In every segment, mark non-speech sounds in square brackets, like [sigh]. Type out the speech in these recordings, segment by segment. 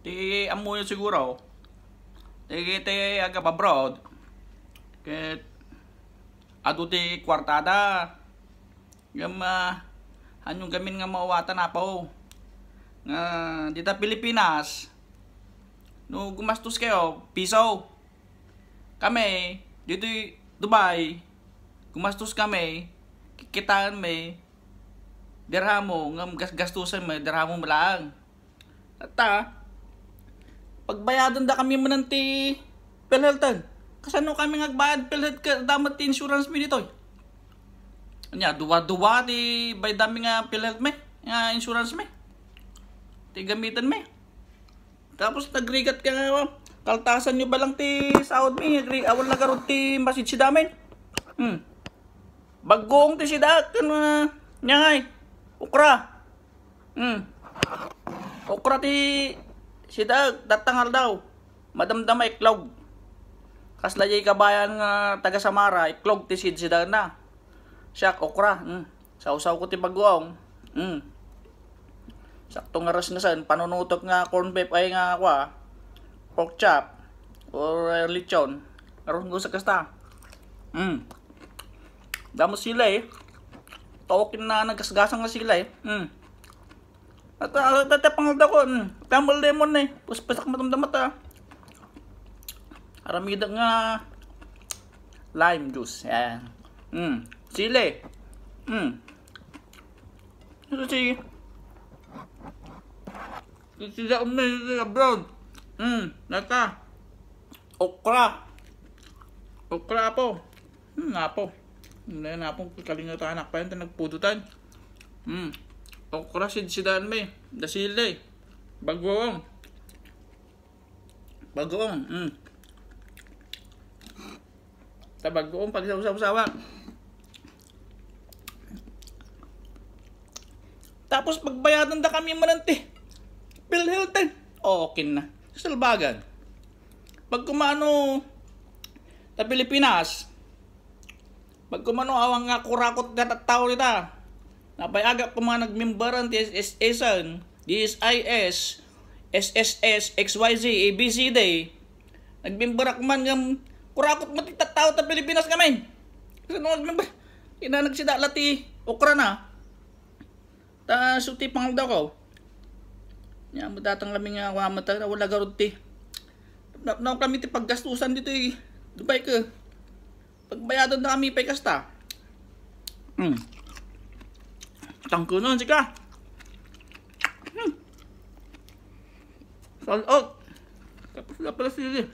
Ti amo yun siguro. Ti ti aga abroad. Ket adu ti kwartada. Gama ah, hanyong gamin nga mauwata na pa oh. Nga dita Pilipinas no gumastos kayo piso. Kami dito Dubai gumastos kami kikitaan may dirhamo ng gastusan may dirhamo lang. At ah, Pagbayadan da kami manan ti PhilHealthan. Kasano kami nagbayad PhilHealth damat ti insurance mi dito. Anya, duwa-duwa ti bay dami nga PhilHealth me, nga insurance me. Ti gamitan me. Tapos nagrigat ka nga, kaltasan nyo ba lang ti saod mi, awan na garot ti message si damen. Hmm. Bagong ti sida kan uh, nyangay. Ukra. Hmm. Ukra ti si Dag, datangal daw. Madamdama iklog. Kas na kabayan nga uh, taga Samara, iklog ti sid si Dag na. Siyak, okra. Mm. Sausaw ko ti baguaong. Mm. Saktong aras nga saan, panunutok nga corn beef ay nga kwa, pork chop, or uh, lechon. Aron ko sa kasta. Mm. Damo sila eh. Tawakin na nagkasgasan nga sila eh. Mm. At uh, ah, tatapang da ko, hmm. tambal lemon eh. Puspasak matamdam mata. Ah. Aramida nga lime juice. Ayan. Mm. Sili. Mm. Ito si Ito sa umin sa abroad. Mm. Nata. Okra. Okra po. Hmm, napo. Hindi na po. Kalinga tanak pa yun. Nagpudutan. Mm. O krasid si Danme. Dasile. Bagoong. Bagoong. Mm. Tabagoong pag sausaw-sawa. Tapos pagbayadan da kami manante. Bill Hilton. Oh, okay na. Salbagan. Pag kumano ta Pilipinas, pag kumano awang nga kurakot na tao nita, Napayaga ko mga nagmimbaran ti SSSan, DSIS, SSS, XYZ, ABC Day. Nagmimbarak man ng kurakot matitatao ta Pilipinas kami. Kasi nung nagmimbar, si Dalati, ti Ukrana. Ta suti pang daw ko. Nya mo kami nga wa mata wala garod ti. Na, kami ti paggastusan dito eh. Dubai ka. Pagbayadon na kami pay kasta. Mm. 당근은 지가 음. salot tapos na pala sili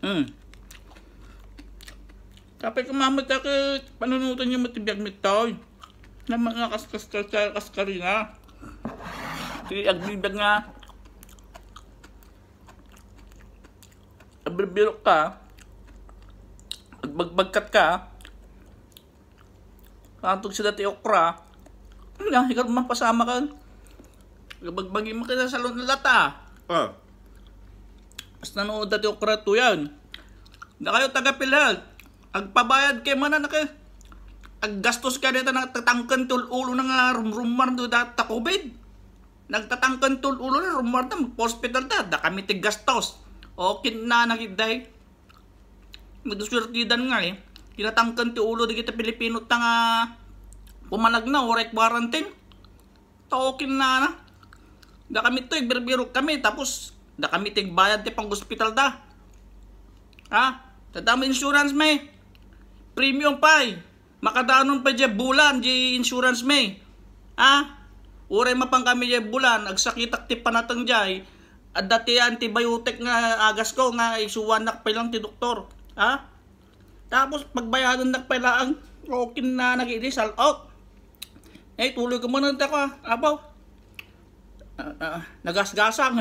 mm. tapos kumamot ako panunutan yung matibiyag mitoy na mga kaskaskarina kaskar siyag bibiyag nga abibirok ka at ka Katog sila ti okra. Wala, ano ikaw mapasama ka. Gabagbagin mo ka sa salon na lata. Ah. Mas nanood dati okra to yan. Na kayo taga-pilhal. Agpabayad kay mana na kayo. Aggastos ka dito ng tatangkan tul ulo ng rumrumar do data COVID. Nagtatangkan tul ulo na rumar na mag-hospital ta. Da kami ti gastos. O kinna nakiday. Maduswertidan nga eh. Kinatangkan ti ulo di kita Pilipino ta nga pumalag na oret quarantine. token na na. Da kami to, igbirbiro kami. Tapos, da kami ti bayad ti pang hospital da. Ha? Tadama insurance may. Premium pa eh. Makadaanon pa di bulan di insurance may. Ha? Uray mapang kami di bulan. Agsakitak ti panatang jay. Eh. At dati antibiotic nga agas ko nga isuwanak pa lang ti doktor. Ha? Tapos pagbayaran ng pala ang token na nag-result out. Oh! Eh tuloy ko muna ah. Ah, ah, [laughs] ako ah. Abaw. Uh, uh, nagasgasang.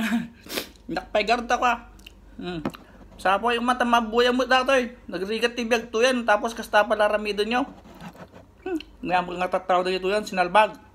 Nakpaigar ta ka. Hmm. Sapo yung mata mabuya mo datoy. Eh. Nagrigat tibiyag to yan. Tapos kasta pala ramido nyo. Hmm. Ngayon nga tataw na ito yan. Sinalbag.